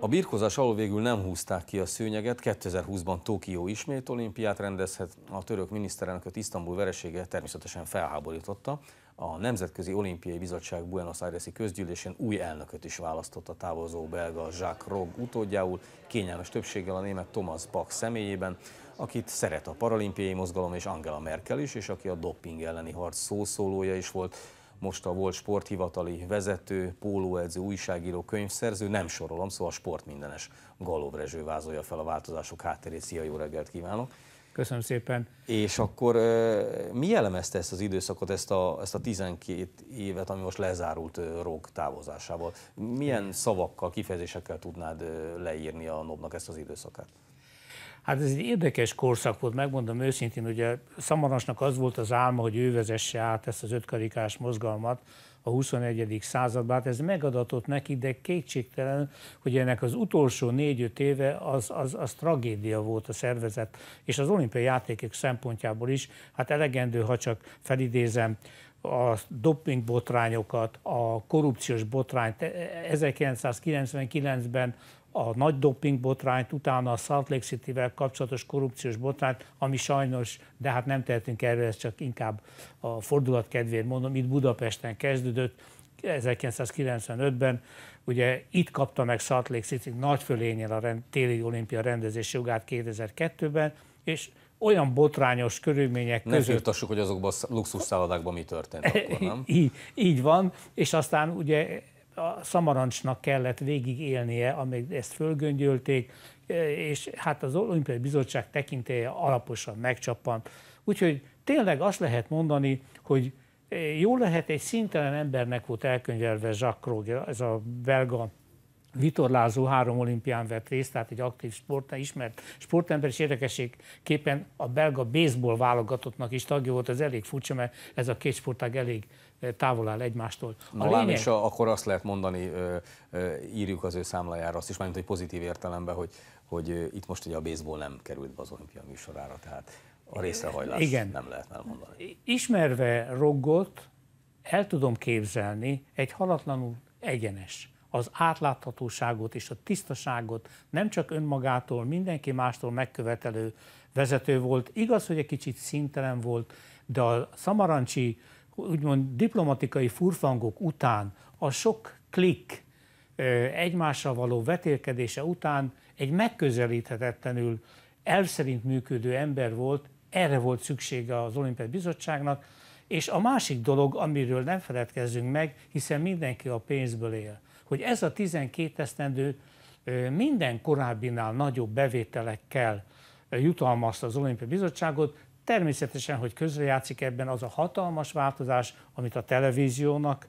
A birkozás alól végül nem húzták ki a szőnyeget, 2020-ban Tokió ismét olimpiát rendezhet, a török miniszterelnököt Isztambul veresége természetesen felháborította, a Nemzetközi Olimpiai Bizottság Buenos Aires-i közgyűlésén új elnököt is választott a távozó belga Jacques Rog utódjául, kényelmes többséggel a német Thomas Bach személyében, akit szeret a paralimpiai mozgalom és Angela Merkel is, és aki a dopping elleni harc szószólója is volt most a volt sporthivatali vezető, pólóedző, újságíró, könyvszerző, nem sorolom, szóval sport sportmindenes Galov Rezső vázolja fel a változások hátterét. Szia, jó reggelt kívánok! Köszönöm szépen. És akkor mi jellemezte ezt az időszakot, ezt a, ezt a 12 évet, ami most lezárult Rók távozásával? Milyen szavakkal, kifejezésekkel tudnád leírni a nob ezt az időszakát? Hát ez egy érdekes korszak volt, megmondom őszintén, ugye Szamarasnak az volt az álma, hogy ő vezesse át ezt az ötkarikás mozgalmat a 21. században. Hát ez megadatott neki, de kétségtelen, hogy ennek az utolsó négy-öt éve az, az, az tragédia volt a szervezet, és az olimpiai játékok szempontjából is, hát elegendő, ha csak felidézem, a doping botrányokat, a korrupciós botrányt. 1999-ben e, e, a nagy doping botrányt, utána a Salt Lake City-vel kapcsolatos korrupciós botrányt, ami sajnos, de hát nem tehetünk erről, ez csak inkább a fordulat kedvéért mondom, itt Budapesten kezdődött, 1995-ben, ugye itt kapta meg Salt Lake City nagy fölényel a rend, téli olimpia rendezés jogát 2002-ben, és olyan botrányos körülmények között... Nem firtassuk, hogy azokban a luxusszállodákban mi történt akkor, nem? Így, így van, és aztán ugye a szamarancsnak kellett végigélnie, amíg ezt fölgöngyölték, és hát az Olimpiai Bizottság tekintéje alaposan megcsappant. Úgyhogy tényleg azt lehet mondani, hogy jó lehet, egy szintelen embernek volt elkönyvelve Jacques Krog, ez a belga vitorlázó három olimpián vett részt, tehát egy aktív sport, ismert sportember, és érdekességképpen a belga baseball válogatottnak is tagja volt, ez elég furcsa, mert ez a két sportág elég távol áll egymástól. A Na, lényeg... a, akkor azt lehet mondani, írjuk az ő számlájára azt is, mármint hogy pozitív értelemben, hogy, hogy itt most ugye a baseball nem került be az olimpia műsorára, tehát a részrehajlás Igen. nem lehet elmondani. Ismerve Roggot, el tudom képzelni egy halatlanul egyenes az átláthatóságot és a tisztaságot nem csak önmagától, mindenki mástól megkövetelő vezető volt. Igaz, hogy egy kicsit szintelen volt, de a Szamarancsi úgymond diplomatikai furfangok után, a sok klik egymással való vetélkedése után egy megközelíthetetlenül elv szerint működő ember volt, erre volt szüksége az Olimpiai Bizottságnak, és a másik dolog, amiről nem feledkezzünk meg, hiszen mindenki a pénzből él, hogy ez a 12 esztendő minden korábbinál nagyobb bevételekkel jutalmazta az Olimpiai Bizottságot, Természetesen, hogy közrejátszik ebben az a hatalmas változás, amit a televíziónak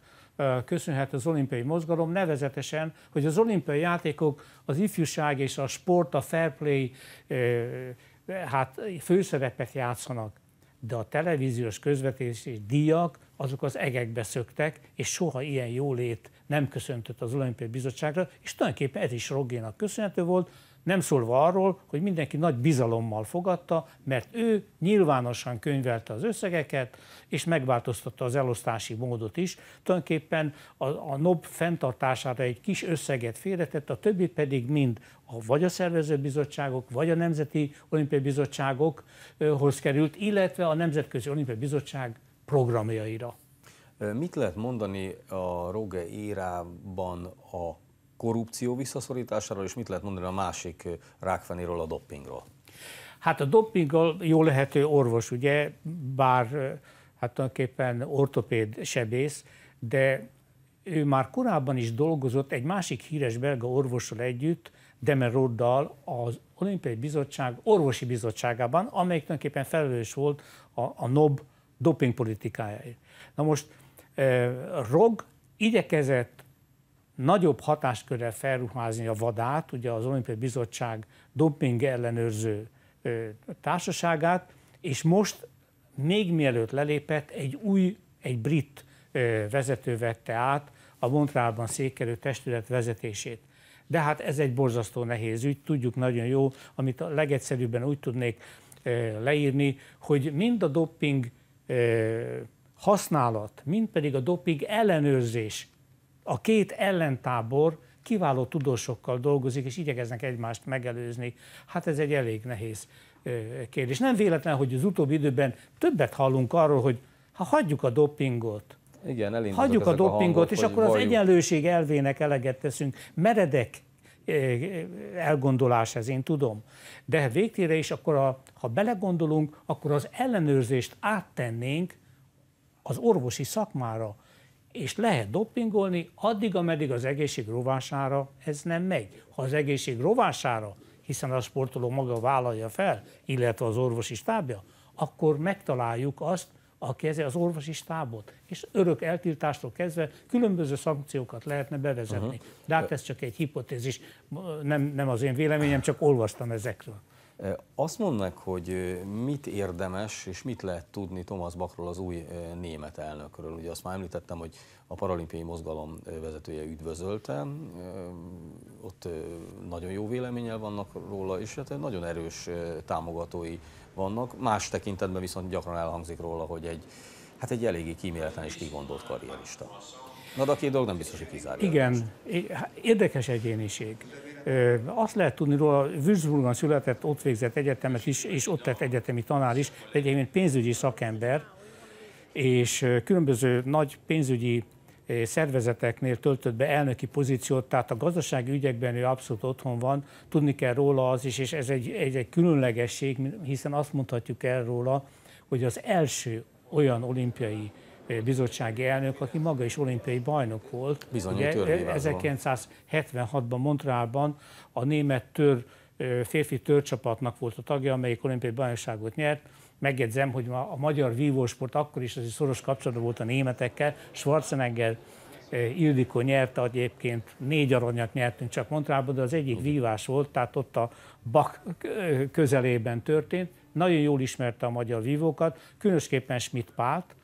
köszönhet az olimpiai mozgalom, nevezetesen, hogy az olimpiai játékok az ifjúság és a sport, a fair play hát főszerepet játszanak, de a televíziós és díjak azok az egekbe szöktek, és soha ilyen jólét nem köszöntött az olimpiai bizottságra, és tulajdonképpen ez is Roggénak köszönhető volt, nem szólva arról, hogy mindenki nagy bizalommal fogadta, mert ő nyilvánosan könyvelte az összegeket, és megváltoztatta az elosztási módot is. Tulajdonképpen a, a NOB fenntartására egy kis összeget félretett, a többi pedig mind a, vagy a szervezőbizottságok, vagy a Nemzeti Olimpiai Bizottságokhoz került, illetve a Nemzetközi Olimpiai Bizottság programjaira. Mit lehet mondani a Roge érában a korrupció visszaszorításáról, és mit lehet mondani a másik eh, rákfenéről, a doppingról? Hát a doppingról jó lehető orvos, ugye, bár eh, hát tulajdonképpen ortopéd sebész, de ő már korábban is dolgozott egy másik híres belga orvossal együtt, Roddal, az Olimpiai Bizottság orvosi bizottságában, amelyik tulajdonképpen felelős volt a, a NOB politikájáért. Na most eh, Rog igyekezett nagyobb hatáskörrel felruházni a vadát, ugye az Olimpiai Bizottság doping ellenőrző társaságát, és most még mielőtt lelépett, egy új, egy brit vezető vette át a Montrealban székelő testület vezetését. De hát ez egy borzasztó nehéz ügy, tudjuk nagyon jó, amit a legegyszerűbben úgy tudnék leírni, hogy mind a doping használat, mind pedig a doping ellenőrzés a két ellentábor kiváló tudósokkal dolgozik, és igyekeznek egymást megelőzni. Hát ez egy elég nehéz kérdés. Nem véletlen, hogy az utóbbi időben többet hallunk arról, hogy ha hagyjuk a dopingot, Igen, hagyjuk a dopingot, a hangot, és akkor valljuk. az egyenlőség elvének eleget teszünk. Meredek elgondolás ez, én tudom. De végtére is akkor, a, ha belegondolunk, akkor az ellenőrzést áttennénk az orvosi szakmára és lehet dopingolni addig, ameddig az egészség rovására ez nem megy. Ha az egészség rovására, hiszen a sportoló maga vállalja fel, illetve az orvosi stábja, akkor megtaláljuk azt, aki ez az orvosi stábot, és örök eltiltástól kezdve különböző szankciókat lehetne bevezetni. Uh-huh. De hát ez csak egy hipotézis, nem, nem az én véleményem, csak olvastam ezekről. Azt mondnak, hogy mit érdemes és mit lehet tudni Thomas Bachról, az új német elnökről. Ugye azt már említettem, hogy a paralimpiai mozgalom vezetője üdvözölte, ott nagyon jó véleménnyel vannak róla, és hát nagyon erős támogatói vannak. Más tekintetben viszont gyakran elhangzik róla, hogy egy, hát egy eléggé kíméletlen és kigondolt karrierista. Na, de a két dolog nem biztos, hogy kizárja. Igen, érdekes egyéniség. Azt lehet tudni róla, Würzburgon született, ott végzett egyetemet is, és ott lett egyetemi tanár is, egyébként pénzügyi szakember, és különböző nagy pénzügyi szervezeteknél töltött be elnöki pozíciót, tehát a gazdasági ügyekben ő abszolút otthon van, tudni kell róla az is, és ez egy, egy, egy különlegesség, hiszen azt mondhatjuk el róla, hogy az első olyan olimpiai Eh, bizottsági elnök, aki maga is olimpiai bajnok volt. Bizony, ugye, 1976-ban Montrealban a német tör, eh, férfi törcsapatnak volt a tagja, amelyik olimpiai bajnokságot nyert. Megjegyzem, hogy a magyar vívósport akkor is az szoros kapcsolatban volt a németekkel. Schwarzenegger eh, Ildikó nyerte, egyébként négy aranyat nyertünk csak Montrealban, de az egyik vívás volt, tehát ott a Bak közelében történt. Nagyon jól ismerte a magyar vívókat, különösképpen Schmidt Pált,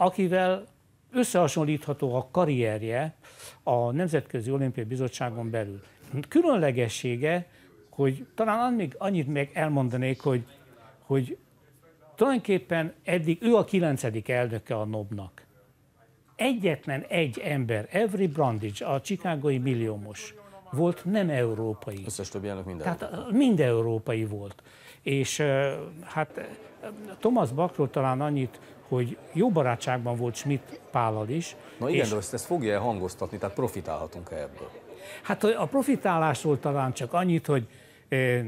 akivel összehasonlítható a karrierje a Nemzetközi Olimpiai Bizottságon belül. Különlegessége, hogy talán még annyit még elmondanék, hogy, hogy tulajdonképpen eddig ő a kilencedik elnöke a NOB-nak. Egyetlen egy ember, Every Brandage, a csikágoi milliómos, volt nem európai. Összes többi elnök minden Tehát európai. mind európai volt. És hát Thomas Bachról talán annyit, hogy jó barátságban volt Schmidt Pállal is. Na igen, és... de ezt, ezt fogja -e hangoztatni, tehát profitálhatunk -e ebből? Hát a profitálásról talán csak annyit, hogy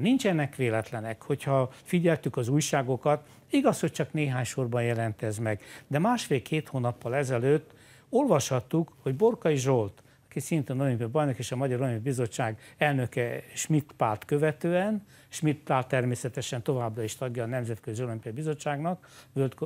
nincsenek véletlenek, hogyha figyeltük az újságokat, igaz, hogy csak néhány sorban jelent ez meg, de másfél-két hónappal ezelőtt olvashattuk, hogy Borkai Zsolt, aki szintén olimpiai bajnok és a Magyar Olimpiai Bizottság elnöke Schmidt párt követően, Schmidt párt természetesen továbbra is tagja a Nemzetközi Olimpiai Bizottságnak,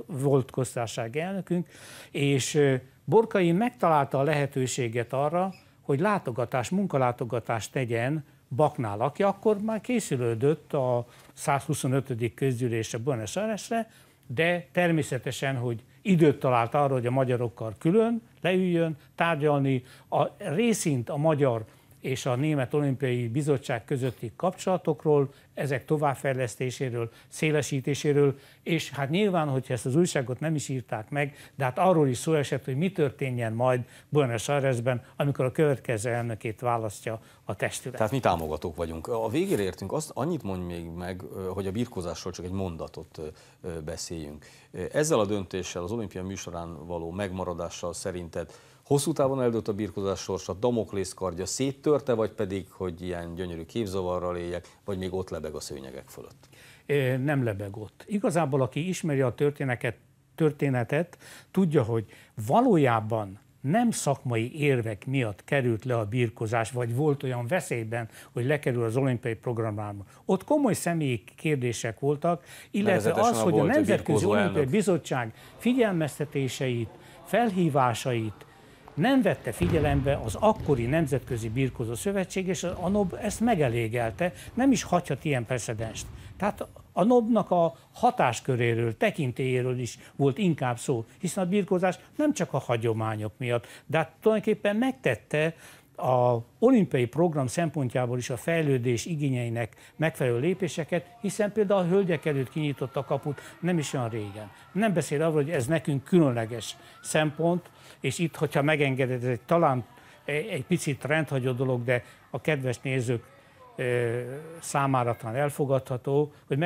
volt köztársaság elnökünk, és Borkai megtalálta a lehetőséget arra, hogy látogatás, munkalátogatást tegyen Baknál, aki akkor már készülődött a 125. közgyűlésre Buenos Airesre, de természetesen, hogy időt talált arra, hogy a magyarokkal külön leüljön tárgyalni. A részint a magyar és a Német Olimpiai Bizottság közötti kapcsolatokról, ezek továbbfejlesztéséről, szélesítéséről, és hát nyilván, hogyha ezt az újságot nem is írták meg, de hát arról is szó esett, hogy mi történjen majd Buenos Airesben, amikor a következő elnökét választja a testület. Tehát mi támogatók vagyunk. A végére értünk, azt annyit mondj még meg, hogy a birkózásról csak egy mondatot beszéljünk. Ezzel a döntéssel, az olimpia műsorán való megmaradással szerinted Hosszú távon eldött a birkozás sorsa, Damoklész kardja széttörte, vagy pedig, hogy ilyen gyönyörű képzavarral éljek, vagy még ott lebeg a szőnyegek fölött? Nem lebeg ott. Igazából, aki ismeri a történetet, történetet tudja, hogy valójában nem szakmai érvek miatt került le a birkozás, vagy volt olyan veszélyben, hogy lekerül az olimpiai programába. Ott komoly személyi kérdések voltak, illetve az, hogy a Nemzetközi Olimpiai Bizottság figyelmeztetéseit, felhívásait nem vette figyelembe az akkori Nemzetközi Birkózó Szövetség, és a NOB ezt megelégelte, nem is hagyhat ilyen precedenst. Tehát a NOB-nak a hatásköréről, tekintélyéről is volt inkább szó, hiszen a birkózás nem csak a hagyományok miatt, de hát tulajdonképpen megtette a olimpiai program szempontjából is a fejlődés igényeinek megfelelő lépéseket, hiszen például a hölgyek előtt kinyitott a kaput nem is olyan régen. Nem beszél arról, hogy ez nekünk különleges szempont, és itt, hogyha megengeded, ez egy, talán e- egy picit rendhagyó dolog, de a kedves nézők e, számára talán elfogadható, hogy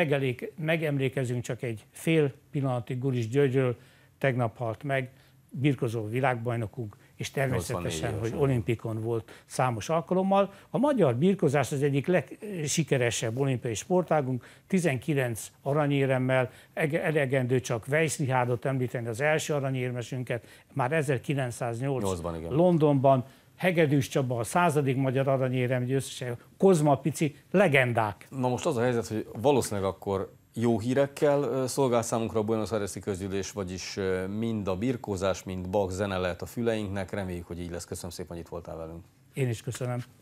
megemlékezünk csak egy fél pillanatig Gulis Györgyről, tegnap halt meg, birkozó világbajnokunk, és természetesen, hogy olimpikon volt számos alkalommal. A magyar birkozás az egyik legsikeresebb olimpiai sportágunk, 19 aranyéremmel, elegendő csak Weiss említeni, az első aranyérmesünket, már 1908 ban Londonban, Hegedűs Csaba, a századik magyar aranyérem, győztese összesen Kozma Pici, legendák. Na most az a helyzet, hogy valószínűleg akkor jó hírekkel szolgál számunkra a Buenos Aires-i közgyűlés, vagyis mind a birkózás, mind Bach zene lehet a füleinknek. Reméljük, hogy így lesz. Köszönöm szépen, hogy itt voltál velünk. Én is köszönöm.